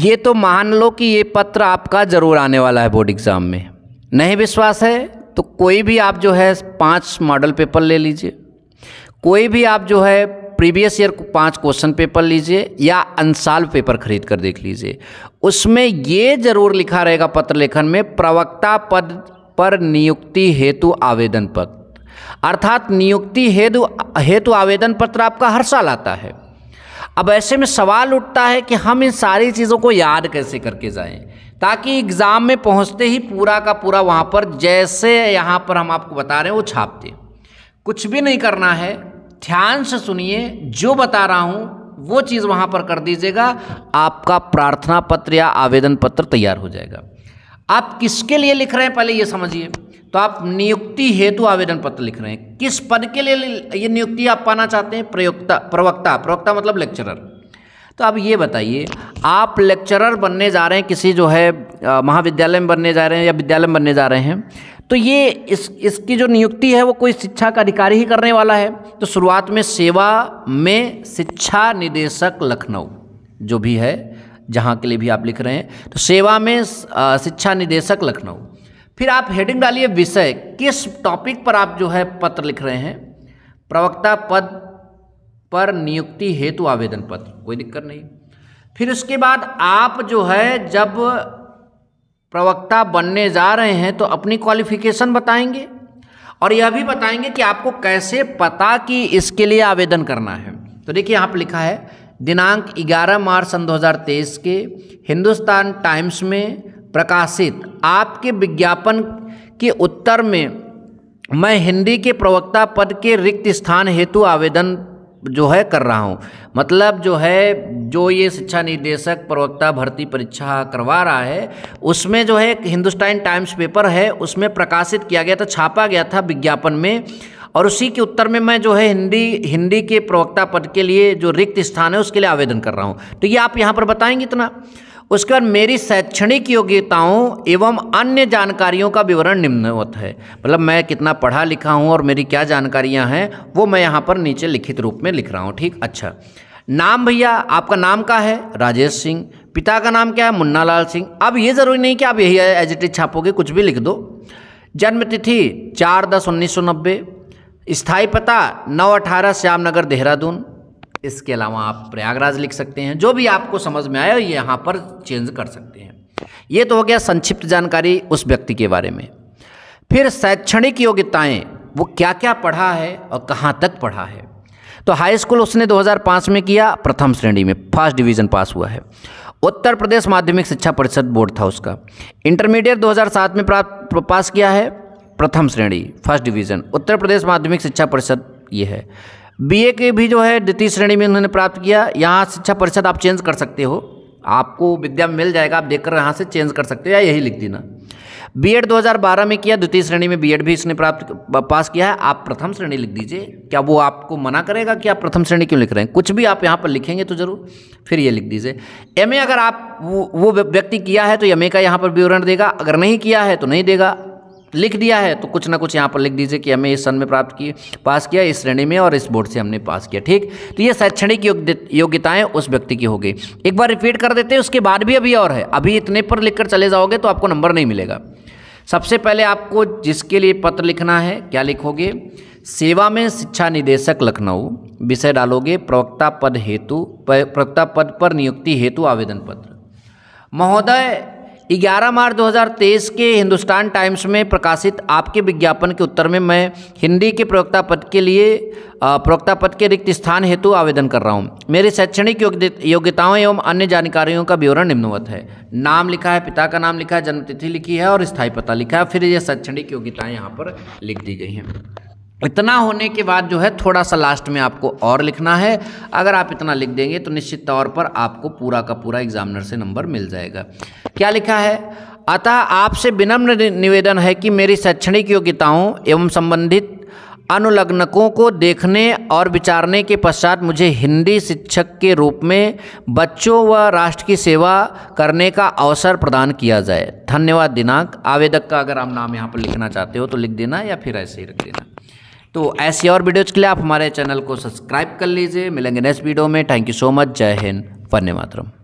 ये तो मान लो कि ये पत्र आपका ज़रूर आने वाला है बोर्ड एग्ज़ाम में नहीं विश्वास है तो कोई भी आप जो है पाँच मॉडल पेपर ले लीजिए कोई भी आप जो है प्रीवियस ईयर पाँच क्वेश्चन पेपर लीजिए या अनसाल पेपर खरीद कर देख लीजिए उसमें ये ज़रूर लिखा रहेगा पत्र लेखन में प्रवक्ता पद पर नियुक्ति हेतु आवेदन पत्र अर्थात नियुक्ति हेतु हेतु आवेदन पत्र आपका हर साल आता है अब ऐसे में सवाल उठता है कि हम इन सारी चीज़ों को याद कैसे करके जाएं ताकि एग्ज़ाम में पहुंचते ही पूरा का पूरा वहाँ पर जैसे यहाँ पर हम आपको बता रहे हैं वो छाप दें कुछ भी नहीं करना है ध्यान से सुनिए जो बता रहा हूँ वो चीज़ वहाँ पर कर दीजिएगा आपका प्रार्थना पत्र या आवेदन पत्र तैयार हो जाएगा आप किसके लिए लिख रहे हैं पहले ये समझिए तो आप नियुक्ति हेतु आवेदन पत्र लिख रहे हैं किस पद के लिए ये नियुक्ति आप पाना चाहते हैं प्रयोक्ता प्रवक्ता प्रवक्ता मतलब लेक्चरर तो आप ये बताइए आप लेक्चरर बनने जा रहे हैं किसी जो है महाविद्यालय में बनने जा रहे हैं या विद्यालय में बनने जा रहे हैं तो ये इस इसकी जो नियुक्ति है वो कोई शिक्षा का अधिकारी ही करने वाला है तो शुरुआत में सेवा में शिक्षा निदेशक लखनऊ जो भी है जहाँ के लिए भी आप लिख रहे हैं तो सेवा में शिक्षा निदेशक लखनऊ फिर आप हेडिंग डालिए विषय किस टॉपिक पर आप जो है पत्र लिख रहे हैं प्रवक्ता पद पर नियुक्ति हेतु आवेदन पत्र कोई दिक्कत नहीं फिर उसके बाद आप जो है जब प्रवक्ता बनने जा रहे हैं तो अपनी क्वालिफिकेशन बताएंगे और यह भी बताएंगे कि आपको कैसे पता कि इसके लिए आवेदन करना है तो देखिए यहाँ पर लिखा है दिनांक 11 मार्च सन 2023 के हिंदुस्तान टाइम्स में प्रकाशित आपके विज्ञापन के उत्तर में मैं हिंदी के प्रवक्ता पद के रिक्त स्थान हेतु आवेदन जो है कर रहा हूँ मतलब जो है जो ये शिक्षा निदेशक प्रवक्ता भर्ती परीक्षा करवा रहा है उसमें जो है हिंदुस्तान टाइम्स पेपर है उसमें प्रकाशित किया गया था छापा गया था विज्ञापन में और उसी के उत्तर में मैं जो है हिंदी हिंदी के प्रवक्ता पद के लिए जो रिक्त स्थान है उसके लिए आवेदन कर रहा हूँ तो ये आप यहाँ पर बताएंगे इतना उसके बाद मेरी शैक्षणिक योग्यताओं एवं अन्य जानकारियों का विवरण निम्नवत है मतलब मैं कितना पढ़ा लिखा हूँ और मेरी क्या जानकारियाँ हैं वो मैं यहाँ पर नीचे लिखित रूप में लिख रहा हूँ ठीक अच्छा नाम भैया आपका नाम क्या है राजेश सिंह पिता का नाम क्या है मुन्ना लाल सिंह अब ये ज़रूरी नहीं कि आप यही एज छापोगे कुछ भी लिख दो जन्म तिथि चार दस उन्नीस सौ नब्बे स्थाई पता नौ अठारह श्यामनगर देहरादून इसके अलावा आप प्रयागराज लिख सकते हैं जो भी आपको समझ में आया ये यहाँ पर चेंज कर सकते हैं ये तो हो गया संक्षिप्त जानकारी उस व्यक्ति के बारे में फिर शैक्षणिक योग्यताएं वो क्या क्या पढ़ा है और कहाँ तक पढ़ा है तो हाई स्कूल उसने 2005 में किया प्रथम श्रेणी में फर्स्ट डिवीज़न पास हुआ है उत्तर प्रदेश माध्यमिक शिक्षा परिषद बोर्ड था उसका इंटरमीडिएट 2007 में प्राप्त पास किया है प्रथम श्रेणी फर्स्ट डिवीज़न उत्तर प्रदेश माध्यमिक शिक्षा परिषद ये है बीए के भी जो है द्वितीय श्रेणी में उन्होंने प्राप्त किया यहाँ शिक्षा परिषद आप चेंज कर सकते हो आपको विद्या मिल जाएगा आप देखकर यहाँ से चेंज कर सकते हो या यही लिख देना बीएड 2012 में किया द्वितीय श्रेणी में बीएड भी इसने प्राप्त पास किया है आप प्रथम श्रेणी लिख दीजिए क्या वो आपको मना करेगा कि आप प्रथम श्रेणी क्यों लिख रहे हैं कुछ भी आप यहाँ पर लिखेंगे तो ज़रूर फिर ये लिख दीजिए एमए अगर आप वो वो व्यक्ति किया है तो एमए का यहाँ पर विवरण देगा अगर नहीं किया है तो नहीं देगा लिख दिया है तो कुछ ना कुछ यहाँ पर लिख दीजिए कि हमें इस सन में प्राप्त किए पास किया इस श्रेणी में और इस बोर्ड से हमने पास किया ठीक तो ये शैक्षणिक योग्यताएं उस व्यक्ति की हो गई एक बार रिपीट कर देते हैं उसके बाद भी अभी और है अभी इतने पर लिखकर चले जाओगे तो आपको नंबर नहीं मिलेगा सबसे पहले आपको जिसके लिए पत्र लिखना है क्या लिखोगे सेवा में शिक्षा निदेशक लखनऊ विषय डालोगे प्रवक्ता पद हेतु प्रवक्ता पद पर नियुक्ति हेतु आवेदन पत्र महोदय 11 मार्च 2023 के हिंदुस्तान टाइम्स में प्रकाशित आपके विज्ञापन के उत्तर में मैं हिंदी के प्रवक्ता पद के लिए प्रवक्ता पद के रिक्त स्थान हेतु आवेदन कर रहा हूँ मेरी शैक्षणिक योग्यताओं एवं अन्य जानकारियों का ब्यौरा निम्नवत है नाम लिखा है पिता का नाम लिखा है जन्मतिथि लिखी है और स्थायी पता लिखा है फिर ये शैक्षणिक योग्यताएँ यहाँ पर लिख दी गई हैं इतना होने के बाद जो है थोड़ा सा लास्ट में आपको और लिखना है अगर आप इतना लिख देंगे तो निश्चित तौर पर आपको पूरा का पूरा एग्जामिनर से नंबर मिल जाएगा क्या लिखा है अतः आपसे विनम्र निवेदन है कि मेरी शैक्षणिक योग्यताओं एवं संबंधित अनुलग्नकों को देखने और विचारने के पश्चात मुझे हिंदी शिक्षक के रूप में बच्चों व राष्ट्र की सेवा करने का अवसर प्रदान किया जाए धन्यवाद दिनांक आवेदक का अगर आप नाम यहाँ पर लिखना चाहते हो तो लिख देना या फिर ऐसे ही रख देना तो ऐसी और वीडियोज़ के लिए आप हमारे चैनल को सब्सक्राइब कर लीजिए मिलेंगे नेक्स्ट वीडियो में थैंक यू सो मच जय हिंद वन्य मातरम